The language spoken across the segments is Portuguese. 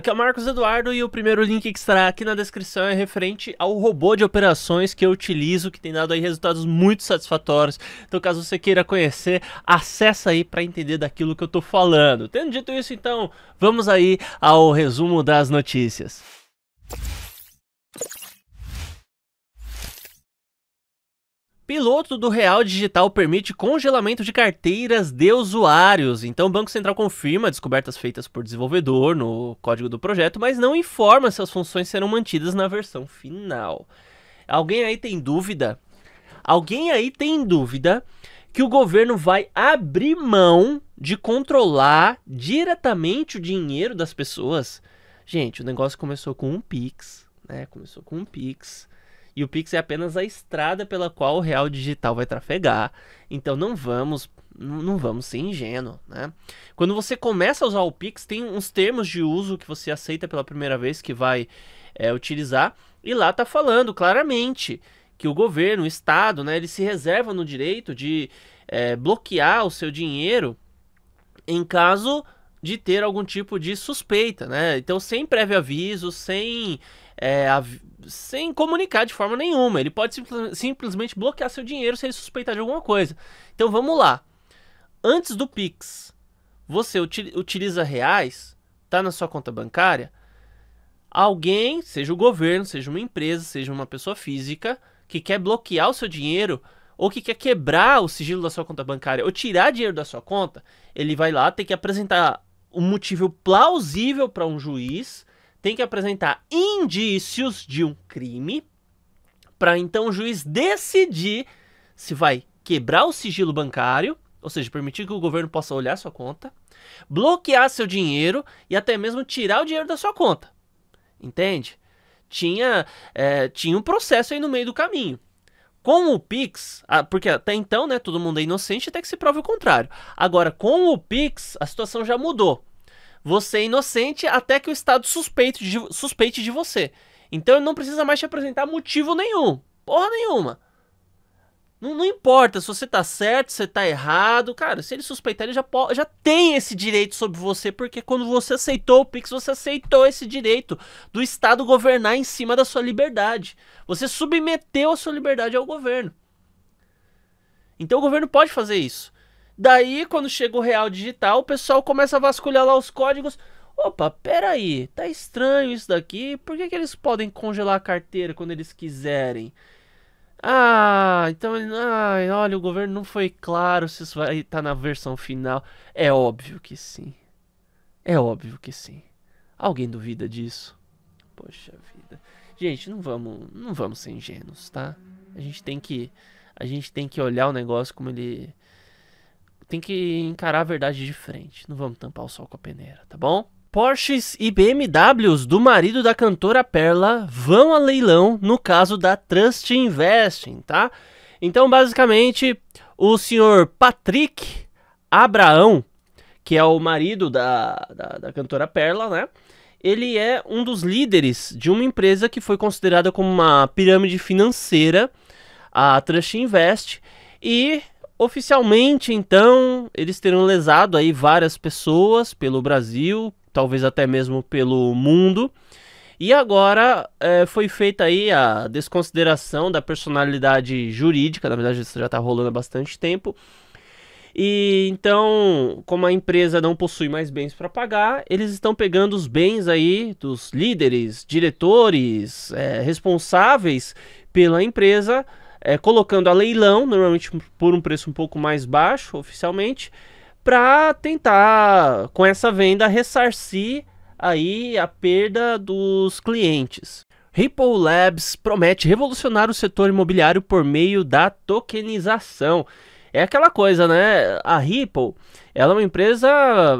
Aqui é o Marcos Eduardo e o primeiro link que estará aqui na descrição é referente ao robô de operações que eu utilizo, que tem dado aí resultados muito satisfatórios. Então, caso você queira conhecer, acessa aí para entender daquilo que eu estou falando. Tendo dito isso, então, vamos aí ao resumo das notícias. Piloto do Real Digital permite congelamento de carteiras de usuários. Então, o Banco Central confirma descobertas feitas por desenvolvedor no código do projeto, mas não informa se as funções serão mantidas na versão final. Alguém aí tem dúvida? Alguém aí tem dúvida que o governo vai abrir mão de controlar diretamente o dinheiro das pessoas? Gente, o negócio começou com um Pix, né? Começou com um Pix. E o Pix é apenas a estrada pela qual o real digital vai trafegar. Então não vamos não vamos ser ingênuo, né? Quando você começa a usar o Pix, tem uns termos de uso que você aceita pela primeira vez que vai é, utilizar, e lá tá falando claramente que o governo, o Estado, né, ele se reserva no direito de é, bloquear o seu dinheiro em caso de ter algum tipo de suspeita, né? Então, sem prévio aviso, sem, é, av sem comunicar de forma nenhuma. Ele pode simplesmente bloquear seu dinheiro se ele suspeitar de alguma coisa. Então, vamos lá. Antes do Pix, você util utiliza reais, tá na sua conta bancária. Alguém, seja o governo, seja uma empresa, seja uma pessoa física, que quer bloquear o seu dinheiro, ou que quer quebrar o sigilo da sua conta bancária ou tirar dinheiro da sua conta, ele vai lá tem que apresentar um motivo plausível para um juiz, tem que apresentar indícios de um crime, para então o juiz decidir se vai quebrar o sigilo bancário, ou seja, permitir que o governo possa olhar sua conta, bloquear seu dinheiro e até mesmo tirar o dinheiro da sua conta. Entende? Tinha, é, tinha um processo aí no meio do caminho. Com o Pix, porque até então, né, todo mundo é inocente até que se prove o contrário. Agora, com o Pix, a situação já mudou. Você é inocente até que o Estado suspeite de, suspeite de você. Então ele não precisa mais te apresentar motivo nenhum. Porra nenhuma. Não, não, importa se você tá certo, se você tá errado. Cara, se ele suspeitar, ele já, já tem esse direito sobre você, porque quando você aceitou o Pix, você aceitou esse direito do Estado governar em cima da sua liberdade. Você submeteu a sua liberdade ao governo. Então o governo pode fazer isso. Daí, quando chega o real digital, o pessoal começa a vasculhar lá os códigos. Opa, peraí, tá estranho isso daqui. Por que, que eles podem congelar a carteira quando eles quiserem? Ah, então, ai, olha, o governo não foi claro se isso vai estar tá na versão final. É óbvio que sim. É óbvio que sim. Alguém duvida disso? Poxa vida. Gente, não vamos, não vamos ser ingênuos, tá? A gente tem que a gente tem que olhar o negócio como ele tem que encarar a verdade de frente. Não vamos tampar o sol com a peneira, tá bom? Porsches e BMWs do marido da cantora Perla vão a leilão no caso da Trust Investing, tá? Então, basicamente, o senhor Patrick Abraão, que é o marido da, da, da, cantora Perla, né? Ele é um dos líderes de uma empresa que foi considerada como uma pirâmide financeira, a Trust Invest, e oficialmente, então, eles terão lesado aí várias pessoas pelo Brasil, talvez até mesmo pelo mundo. E agora é, foi feita aí a desconsideração da personalidade jurídica, na verdade isso já está rolando há bastante tempo. E então, como a empresa não possui mais bens para pagar, eles estão pegando os bens aí dos líderes, diretores, é, responsáveis pela empresa, é, colocando a leilão, normalmente por um preço um pouco mais baixo oficialmente, para tentar com essa venda ressarcir aí a perda dos clientes. Ripple Labs promete revolucionar o setor imobiliário por meio da tokenização. É aquela coisa, né? A Ripple, ela é uma empresa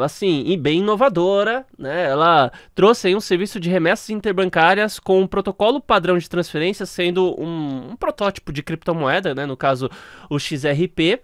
assim, e bem inovadora, né? Ela trouxe um serviço de remessas interbancárias com um protocolo padrão de transferência sendo um, um protótipo de criptomoeda, né, no caso o XRP,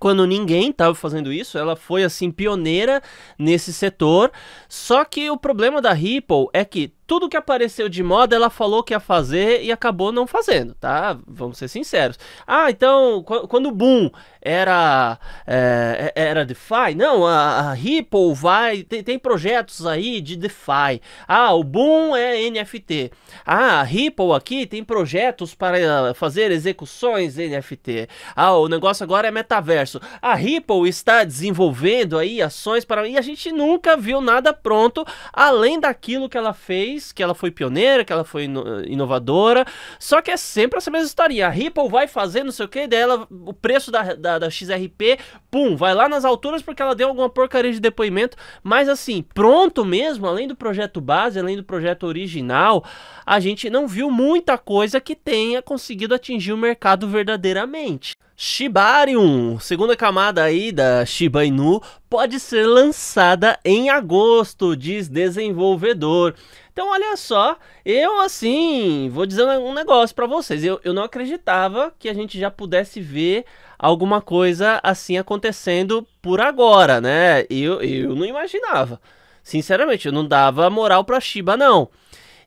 quando ninguém estava fazendo isso, ela foi assim pioneira nesse setor. Só que o problema da Ripple é que tudo que apareceu de moda ela falou que ia fazer e acabou não fazendo, tá? Vamos ser sinceros. Ah, então, quando o boom era, é, era DeFi, não, a, a Ripple vai, tem, tem, projetos aí de DeFi. Ah, o boom é NFT. Ah, a Ripple aqui tem projetos para fazer execuções NFT. Ah, o negócio agora é metaverso. A Ripple está desenvolvendo aí ações para... E a gente nunca viu nada pronto, além daquilo que ela fez fez, que ela foi pioneira, que ela foi eh, inovadora. Só que é sempre essa mesma historinha. A Ripple vai fazer não sei o que, dela o preço da, da, da, XRP, pum, vai lá nas alturas porque ela deu alguma porcaria de depoimento. Mas assim, pronto mesmo, além do projeto base, além do projeto original, a gente não viu muita coisa que tenha conseguido atingir o mercado verdadeiramente. Shibarium, segunda camada aí da Shiba Inu, pode ser lançada em agosto, diz desenvolvedor. Então, olha só, eu assim, vou dizer um negócio para vocês. Eu, eu não acreditava que a gente já pudesse ver alguma coisa assim acontecendo por agora, né? Eu, eu não imaginava. Sinceramente, eu não dava moral pra Shiba, não.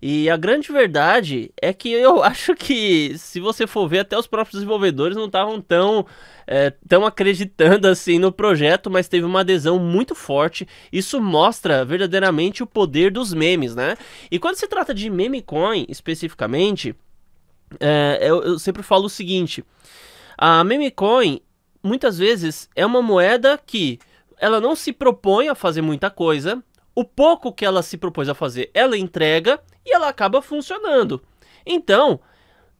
E a grande verdade é que eu acho que, se você for ver, até os próprios desenvolvedores não estavam tão, é, tão acreditando assim no projeto, mas teve uma adesão muito forte. Isso mostra verdadeiramente o poder dos memes, né? E quando se trata de meme coin especificamente, é, eu, eu sempre falo o seguinte: a meme coin muitas vezes é uma moeda que ela não se propõe a fazer muita coisa. O pouco que ela se propôs a fazer, ela entrega e ela acaba funcionando. Então,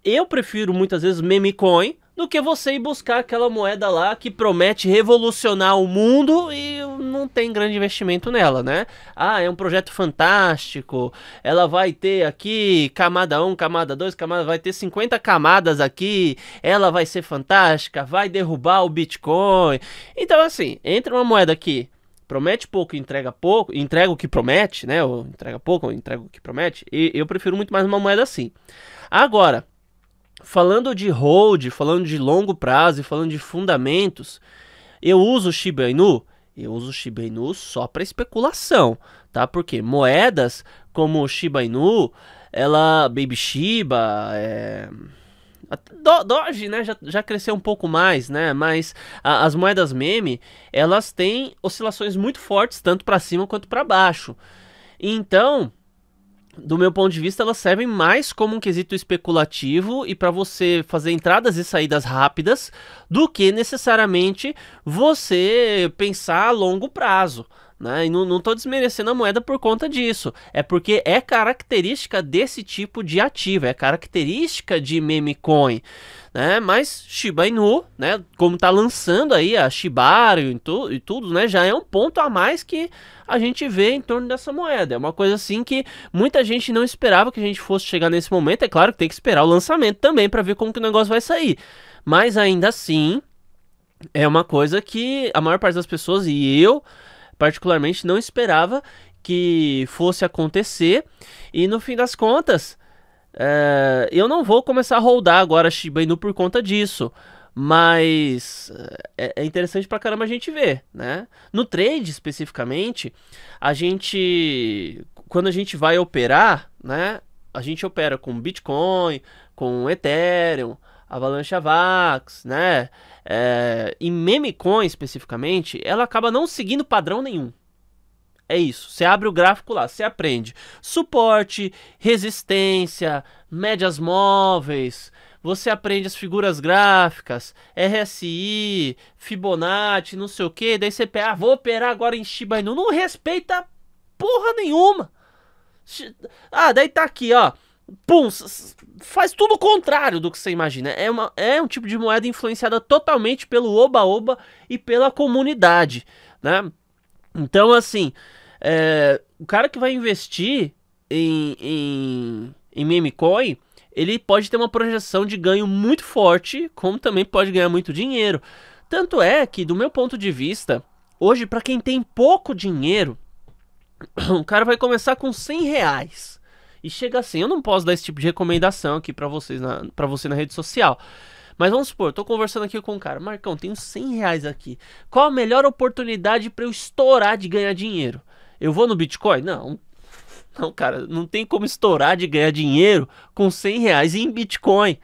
eu prefiro muitas vezes meme coin do que você ir buscar aquela moeda lá que promete revolucionar o mundo e não tem grande investimento nela, né? Ah, é um projeto fantástico. Ela vai ter aqui camada 1, camada 2, camada vai ter 50 camadas aqui. Ela vai ser fantástica, vai derrubar o Bitcoin. Então assim, entra uma moeda aqui promete pouco e entrega pouco, entrega o que promete, né? Ou entrega pouco, ou entrega o que promete. E eu prefiro muito mais uma moeda assim. Agora, falando de hold, falando de longo prazo e falando de fundamentos, eu uso o Shiba Inu, eu uso o Shiba Inu só para especulação, tá? Porque moedas como o Shiba Inu, ela Baby Shiba, é do, Doge, né, já, já cresceu um pouco mais, né? Mas a, as moedas meme, elas têm oscilações muito fortes, tanto para cima quanto para baixo. Então, do meu ponto de vista, elas servem mais como um quesito especulativo e para você fazer entradas e saídas rápidas do que necessariamente você pensar a longo prazo. Né? E não estou desmerecendo a moeda por conta disso. É porque é característica desse tipo de ativo, é característica de meme coin. Né? Mas Shiba Inu, né? como está lançando aí a Shibari e, tu, e tudo, né? já é um ponto a mais que a gente vê em torno dessa moeda. É uma coisa assim que muita gente não esperava que a gente fosse chegar nesse momento. É claro que tem que esperar o lançamento também para ver como que o negócio vai sair. Mas ainda assim, é uma coisa que a maior parte das pessoas e eu particularmente não esperava que fosse acontecer. E no fim das contas, é, eu não vou começar a rodar agora Shiba Inu por conta disso. Mas é, é interessante pra caramba a gente ver, né? No trade especificamente, a gente. Quando a gente vai operar, né? A gente opera com Bitcoin, com Ethereum, Avalanche Vax, né? É, em memecoin especificamente, ela acaba não seguindo padrão nenhum. É isso. Você abre o gráfico lá, você aprende suporte, resistência, médias móveis. Você aprende as figuras gráficas, RSI, Fibonacci, não sei o que. Daí você pega, ah, vou operar agora em Shiba Inu. Não respeita porra nenhuma. Ah, daí tá aqui, ó pum, faz tudo o contrário do que você imagina. É, uma, é um tipo de moeda influenciada totalmente pelo oba-oba e pela comunidade, né? Então, assim, é, o cara que vai investir em, em, em ele pode ter uma projeção de ganho muito forte, como também pode ganhar muito dinheiro. Tanto é que, do meu ponto de vista, hoje, para quem tem pouco dinheiro, o cara vai começar com 100 reais. E chega assim, eu não posso dar esse tipo de recomendação aqui para vocês na, pra você na rede social. Mas vamos supor, tô conversando aqui com um cara, Marcão, tenho 100 reais aqui. Qual a melhor oportunidade para eu estourar de ganhar dinheiro? Eu vou no Bitcoin? Não. Não, cara, não tem como estourar de ganhar dinheiro com 100 reais em Bitcoin.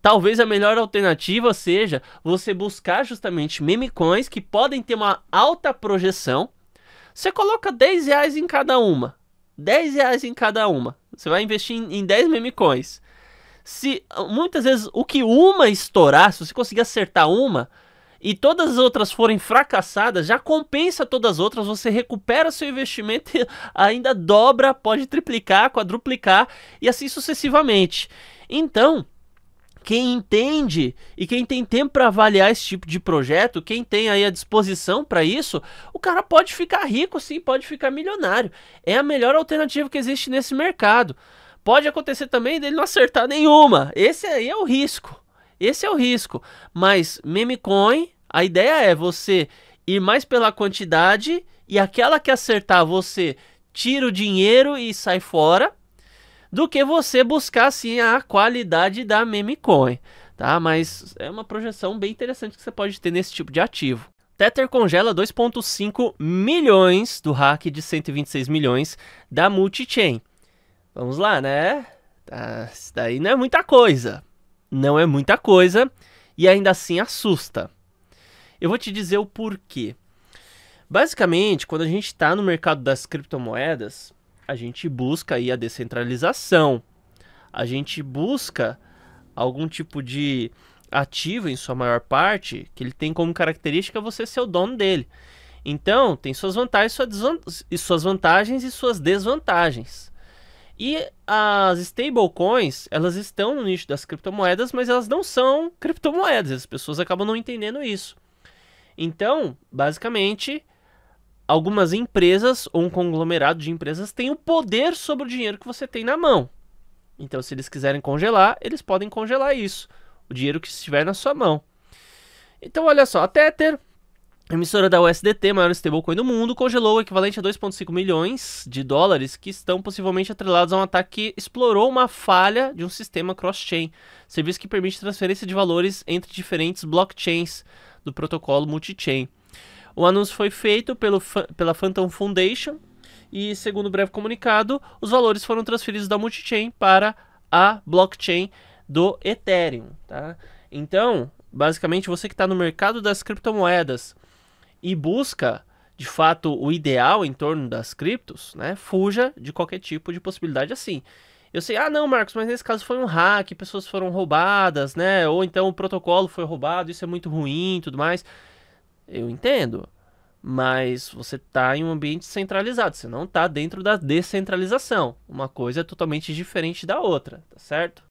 Talvez a melhor alternativa seja você buscar justamente meme coins que podem ter uma alta projeção. Você coloca 10 reais em cada uma. 10 reais em cada uma. Você vai investir em, em 10 meme coins. Se muitas vezes o que uma estourar, se você conseguir acertar uma e todas as outras forem fracassadas, já compensa todas as outras, você recupera seu investimento, ainda dobra, pode triplicar, quadruplicar e assim sucessivamente. Então, quem entende e quem tem tempo para avaliar esse tipo de projeto, quem tem aí a disposição para isso, o cara pode ficar rico sim, pode ficar milionário. É a melhor alternativa que existe nesse mercado. Pode acontecer também dele não acertar nenhuma. Esse aí é o risco. Esse é o risco. Mas memecoin, a ideia é você ir mais pela quantidade e aquela que acertar você tira o dinheiro e sai fora do que você buscar assim a qualidade da memecoin, tá? Mas é uma projeção bem interessante que você pode ter nesse tipo de ativo. Tether congela 2.5 milhões do hack de 126 milhões da multichain. Vamos lá, né? Tá, isso daí não é muita coisa. Não é muita coisa e ainda assim assusta. Eu vou te dizer o porquê. Basicamente, quando a gente está no mercado das criptomoedas, a gente busca aí a descentralização, a gente busca algum tipo de ativo em sua maior parte que ele tem como característica você ser o dono dele. Então, tem suas vantagens, sua e suas vantagens e suas desvantagens. E as stablecoins, elas estão no nicho das criptomoedas, mas elas não são criptomoedas. As pessoas acabam não entendendo isso. Então, basicamente, algumas empresas ou um conglomerado de empresas têm o poder sobre o dinheiro que você tem na mão. Então, se eles quiserem congelar, eles podem congelar isso, o dinheiro que estiver na sua mão. Então, olha só, a Tether, emissora da USDT, maior stablecoin do mundo, congelou o equivalente a 2,5 milhões de dólares que estão possivelmente atrelados a um ataque que explorou uma falha de um sistema cross-chain, serviço que permite transferência de valores entre diferentes blockchains do protocolo multi-chain. O anúncio foi feito pelo, pela Phantom Foundation e, segundo o breve comunicado, os valores foram transferidos da multichain para a blockchain do Ethereum. Tá? Então, basicamente, você que está no mercado das criptomoedas e busca de fato o ideal em torno das criptos, né, fuja de qualquer tipo de possibilidade assim. Eu sei, ah não, Marcos, mas nesse caso foi um hack, pessoas foram roubadas, né? Ou então o protocolo foi roubado, isso é muito ruim, tudo mais. Eu entendo. Mas você está em um ambiente centralizado, você não está dentro da descentralização. Uma coisa é totalmente diferente da outra, tá certo?